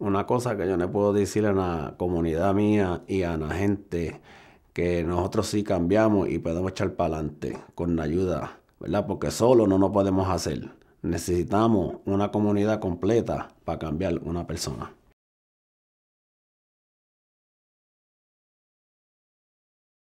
Una cosa que yo le puedo decir a la comunidad mía y a la gente, que nosotros sí cambiamos y podemos echar para adelante con la ayuda, ¿verdad? Porque solo no nos podemos hacer. Necesitamos una comunidad completa para cambiar una persona.